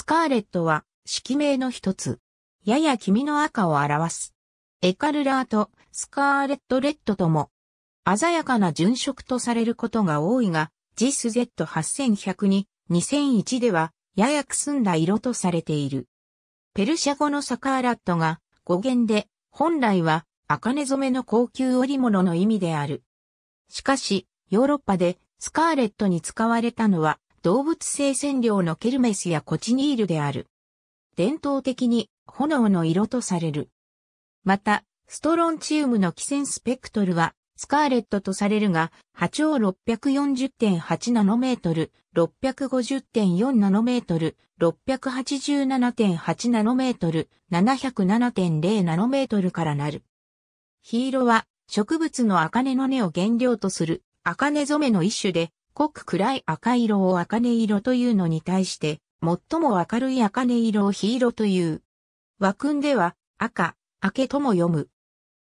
スカーレットは、色名の一つ。やや黄身の赤を表す。エカルラーとスカーレットレッドとも、鮮やかな純色とされることが多いが、ジス Z8100 に2001では、ややくすんだ色とされている。ペルシャ語のサカーラットが語源で、本来は、根染めの高級織物の意味である。しかし、ヨーロッパでスカーレットに使われたのは、動物性染料のケルメスやコチニールである。伝統的に炎の色とされる。また、ストロンチウムの寄染スペクトルはスカーレットとされるが、波長640.8ナノメートル、650.4ナノメートル、687.8ナノメートル、707.0ナノメートルからなる。黄色は植物の茜の根を原料とする茜染めの一種で、濃く暗い赤色を茜色というのに対して、最も明るい茜色を火色という。和訓では、赤、明けとも読む。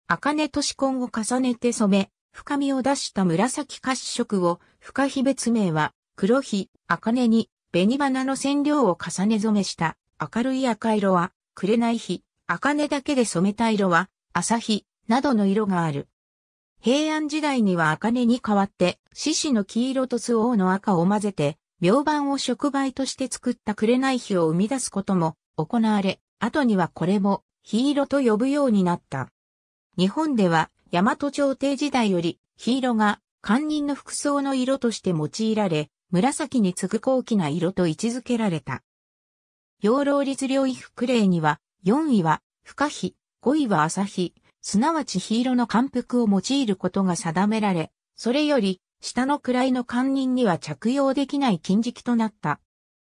茜と紫根を重ねて染め、深みを出した紫褐色を、深日別名は、黒火、茜に、紅花の染料を重ね染めした、明るい赤色は、紅火、茜だけで染めた色は、朝日、などの色がある。平安時代には茜に代わって、獅子の黄色と巣王の赤を混ぜて、明板を触媒として作った紅火を生み出すことも行われ、後にはこれも黄色と呼ぶようになった。日本では大和朝廷時代より黄色が官人の服装の色として用いられ、紫に次ぐ高貴な色と位置づけられた。養老律令衣服例には、4位は不可火、5位は朝日、すなわち火色の感服を用いることが定められ、それより下の位の官人には着用できない禁色となった。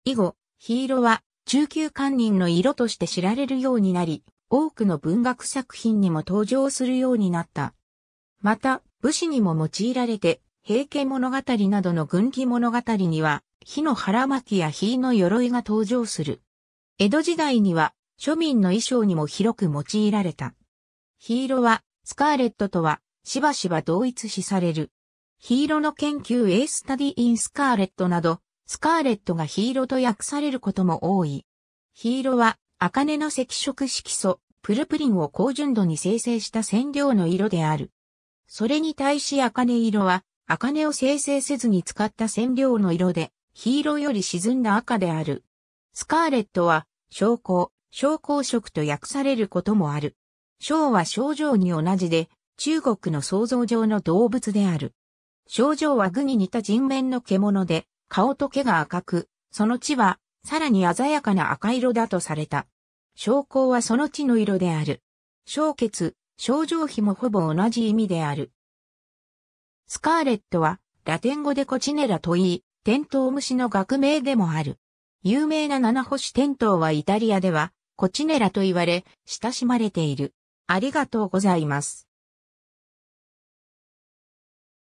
以後、火色は中級官人の色として知られるようになり、多くの文学作品にも登場するようになった。また、武士にも用いられて、平家物語などの軍記物語には、火の腹巻きや火の鎧が登場する。江戸時代には、庶民の衣装にも広く用いられた。ヒーロは、スカーレットとは、しばしば同一視される。ヒーロの研究 A Study in Scarlet など、スカーレットがヒーロと訳されることも多い。ヒーロは、茜の赤色色素、プルプリンを高純度に生成した染料の色である。それに対し茜色は、茜を生成せずに使った染料の色で、ヒーローより沈んだ赤である。スカーレットは、昇降、昇降色と訳されることもある。章は症状に同じで、中国の創造上の動物である。症状は具に似た人面の獣で、顔と毛が赤く、その血は、さらに鮮やかな赤色だとされた。症候はその血の色である。症血、症状比もほぼ同じ意味である。スカーレットは、ラテン語でコチネラと言い、テントウムシの学名でもある。有名な七星テントウはイタリアでは、コチネラと言われ、親しまれている。ありがとうございます。